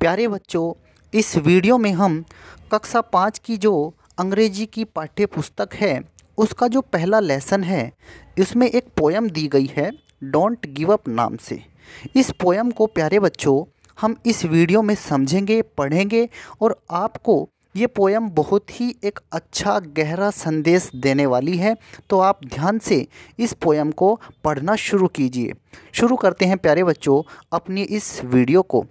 प्यारे बच्चों इस वीडियो में हम कक्षा पाँच की जो अंग्रेजी की पाठ्य पुस्तक है उसका जो पहला लेसन है इसमें एक पोयम दी गई है डोंट गिव अप नाम से इस पोयम को प्यारे बच्चों हम इस वीडियो में समझेंगे पढ़ेंगे और आपको ये पोयम बहुत ही एक अच्छा गहरा संदेश देने वाली है तो आप ध्यान से इस पोयम को पढ़ना शुरू कीजिए शुरू करते हैं प्यारे बच्चों अपनी इस वीडियो को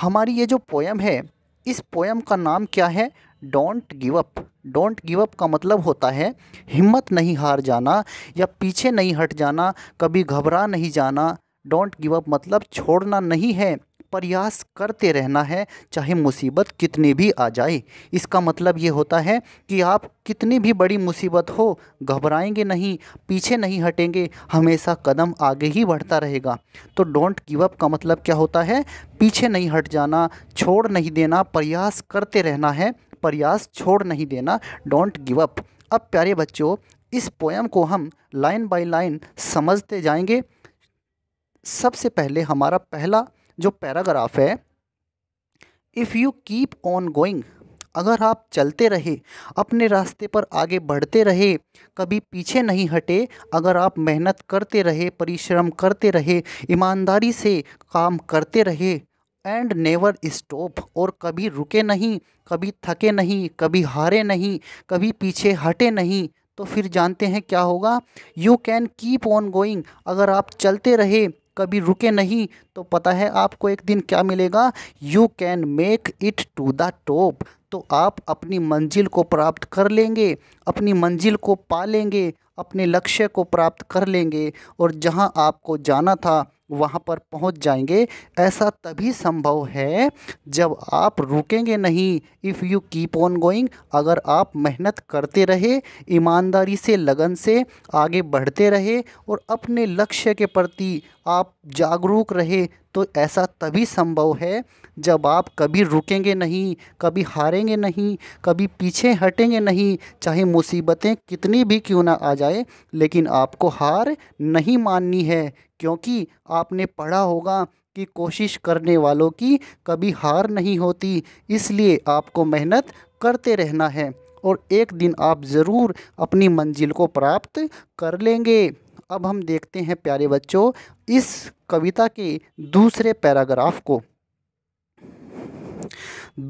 हमारी ये जो पोएम है इस पोएम का नाम क्या है don't give up don't give up का मतलब होता है हिम्मत नहीं हार जाना या पीछे नहीं हट जाना कभी घबरा नहीं जाना डोंट गिव अप मतलब छोड़ना नहीं है प्रयास करते रहना है चाहे मुसीबत कितनी भी आ जाए इसका मतलब ये होता है कि आप कितनी भी बड़ी मुसीबत हो घबराएंगे नहीं पीछे नहीं हटेंगे हमेशा कदम आगे ही बढ़ता रहेगा तो डोंट गिव अप का मतलब क्या होता है पीछे नहीं हट जाना छोड़ नहीं देना प्रयास करते रहना है प्रयास छोड़ नहीं देना डोंट गिव अप अब प्यारे बच्चों इस पोएम को हम लाइन बाय लाइन समझते जाएंगे सबसे पहले हमारा पहला जो पैराग्राफ है if you keep on going अगर आप चलते रहे अपने रास्ते पर आगे बढ़ते रहे कभी पीछे नहीं हटे अगर आप मेहनत करते रहे परिश्रम करते रहे ईमानदारी से काम करते रहे एंड नेवर स्टॉप और कभी रुके नहीं कभी थके नहीं कभी हारे नहीं कभी पीछे हटे नहीं तो फिर जानते हैं क्या होगा you can keep on going अगर आप चलते रहे कभी रुके नहीं तो पता है आपको एक दिन क्या मिलेगा you can make it to the top तो आप अपनी मंजिल को प्राप्त कर लेंगे अपनी मंजिल को पा लेंगे अपने लक्ष्य को प्राप्त कर लेंगे और जहां आपको जाना था वहाँ पर पहुँच जाएंगे ऐसा तभी संभव है जब आप रुकेंगे नहीं if you keep on going अगर आप मेहनत करते रहे ईमानदारी से लगन से आगे बढ़ते रहे और अपने लक्ष्य के प्रति आप जागरूक रहे तो ऐसा तभी संभव है जब आप कभी रुकेंगे नहीं कभी हारेंगे नहीं कभी पीछे हटेंगे नहीं चाहे मुसीबतें कितनी भी क्यों ना आ जाए लेकिन आपको हार नहीं माननी है क्योंकि आपने पढ़ा होगा कि कोशिश करने वालों की कभी हार नहीं होती इसलिए आपको मेहनत करते रहना है और एक दिन आप ज़रूर अपनी मंजिल को प्राप्त कर लेंगे अब हम देखते हैं प्यारे बच्चों इस कविता के दूसरे पैराग्राफ को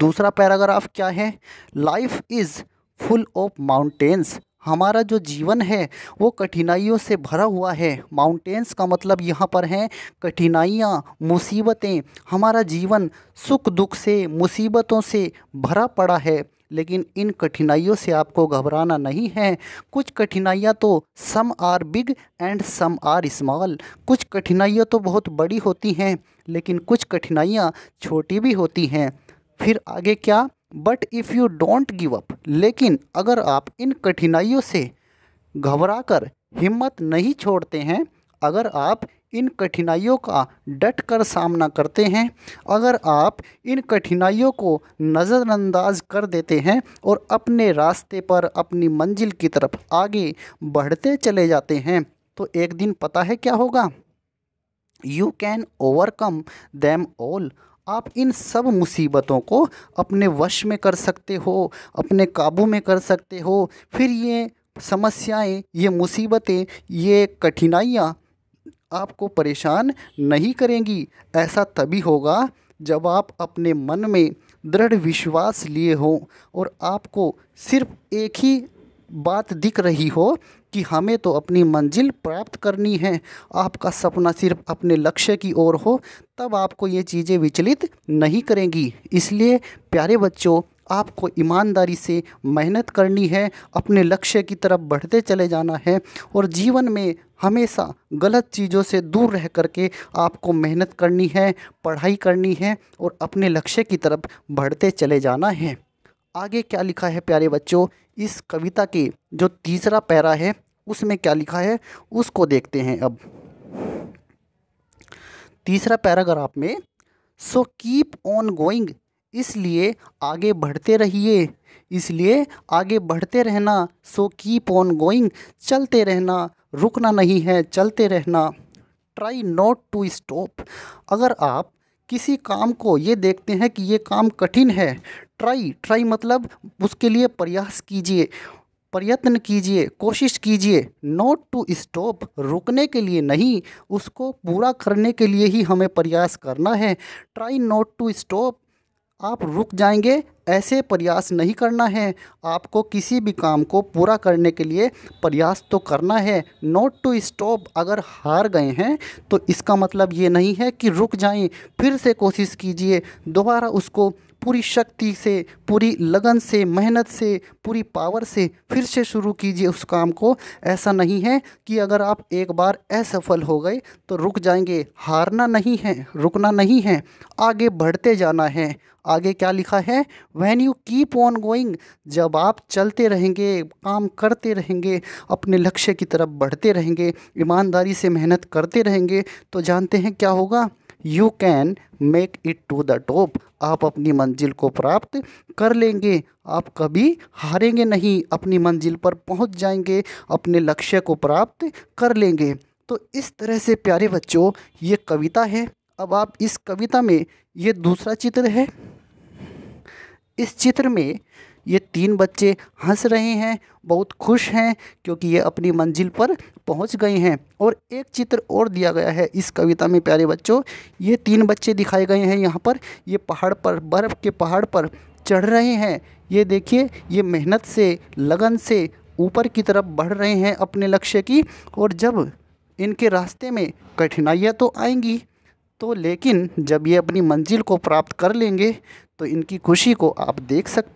दूसरा पैराग्राफ क्या है life is full of mountains हमारा जो जीवन है वो कठिनाइयों से भरा हुआ है माउंटेन्स का मतलब यहाँ पर है कठिनाइयाँ मुसीबतें हमारा जीवन सुख दुख से मुसीबतों से भरा पड़ा है लेकिन इन कठिनाइयों से आपको घबराना नहीं है कुछ कठिनाइयाँ तो some are big and some are small कुछ कठिनाइयां तो बहुत बड़ी होती हैं लेकिन कुछ कठिनाइयाँ छोटी भी होती हैं फिर आगे क्या but if you don't give up लेकिन अगर आप इन कठिनाइयों से घबरा कर हिम्मत नहीं छोड़ते हैं अगर आप इन कठिनाइयों का डट कर सामना करते हैं अगर आप इन कठिनाइयों को नज़रअंदाज कर देते हैं और अपने रास्ते पर अपनी मंजिल की तरफ आगे बढ़ते चले जाते हैं तो एक दिन पता है क्या होगा you can overcome them all आप इन सब मुसीबतों को अपने वश में कर सकते हो अपने काबू में कर सकते हो फिर ये समस्याएं ये मुसीबतें ये कठिनाइयाँ आपको परेशान नहीं करेंगी ऐसा तभी होगा जब आप अपने मन में दृढ़ विश्वास लिए हो और आपको सिर्फ एक ही बात दिख रही हो कि हमें तो अपनी मंजिल प्राप्त करनी है आपका सपना सिर्फ अपने लक्ष्य की ओर हो तब आपको ये चीज़ें विचलित नहीं करेंगी इसलिए प्यारे बच्चों आपको ईमानदारी से मेहनत करनी है अपने लक्ष्य की तरफ बढ़ते चले जाना है और जीवन में हमेशा गलत चीज़ों से दूर रह करके आपको मेहनत करनी है पढ़ाई करनी है और अपने लक्ष्य की तरफ बढ़ते चले जाना है आगे क्या लिखा है प्यारे बच्चों इस कविता के जो तीसरा पैरा है उसमें क्या लिखा है उसको देखते हैं अब तीसरा पैराग्राफ में सो कीप ऑन गोइंग इसलिए आगे बढ़ते रहिए इसलिए आगे बढ़ते रहना सो कीप ऑन गोइंग चलते रहना रुकना नहीं है चलते रहना ट्राई नॉट टू स्टॉप अगर आप किसी काम को ये देखते हैं कि ये काम कठिन है ट्राई ट्राई मतलब उसके लिए प्रयास कीजिए प्रयत्न कीजिए कोशिश कीजिए नॉट टू स्टॉप रुकने के लिए नहीं उसको पूरा करने के लिए ही हमें प्रयास करना है ट्राई नॉट टू स्टॉप आप रुक जाएंगे ऐसे प्रयास नहीं करना है आपको किसी भी काम को पूरा करने के लिए प्रयास तो करना है नोट टू स्टॉप अगर हार गए हैं तो इसका मतलब ये नहीं है कि रुक जाएं फिर से कोशिश कीजिए दोबारा उसको पूरी शक्ति से पूरी लगन से मेहनत से पूरी पावर से फिर से शुरू कीजिए उस काम को ऐसा नहीं है कि अगर आप एक बार असफल हो गए तो रुक जाएंगे हारना नहीं है रुकना नहीं है आगे बढ़ते जाना है आगे क्या लिखा है when you keep on going जब आप चलते रहेंगे काम करते रहेंगे अपने लक्ष्य की तरफ बढ़ते रहेंगे ईमानदारी से मेहनत करते रहेंगे तो जानते हैं क्या होगा you can make it to the top आप अपनी मंजिल को प्राप्त कर लेंगे आप कभी हारेंगे नहीं अपनी मंजिल पर पहुंच जाएंगे अपने लक्ष्य को प्राप्त कर लेंगे तो इस तरह से प्यारे बच्चों ये कविता है अब आप इस कविता में ये दूसरा चित्र है इस चित्र में ये तीन बच्चे हंस रहे हैं बहुत खुश हैं क्योंकि ये अपनी मंजिल पर पहुंच गए हैं और एक चित्र और दिया गया है इस कविता में प्यारे बच्चों ये तीन बच्चे दिखाए गए हैं यहाँ पर ये पहाड़ पर बर्फ़ के पहाड़ पर चढ़ रहे हैं ये देखिए ये मेहनत से लगन से ऊपर की तरफ बढ़ रहे हैं अपने लक्ष्य की और जब इनके रास्ते में कठिनाइयाँ तो आएंगी तो लेकिन जब ये अपनी मंजिल को प्राप्त कर लेंगे तो इनकी खुशी को आप देख सकते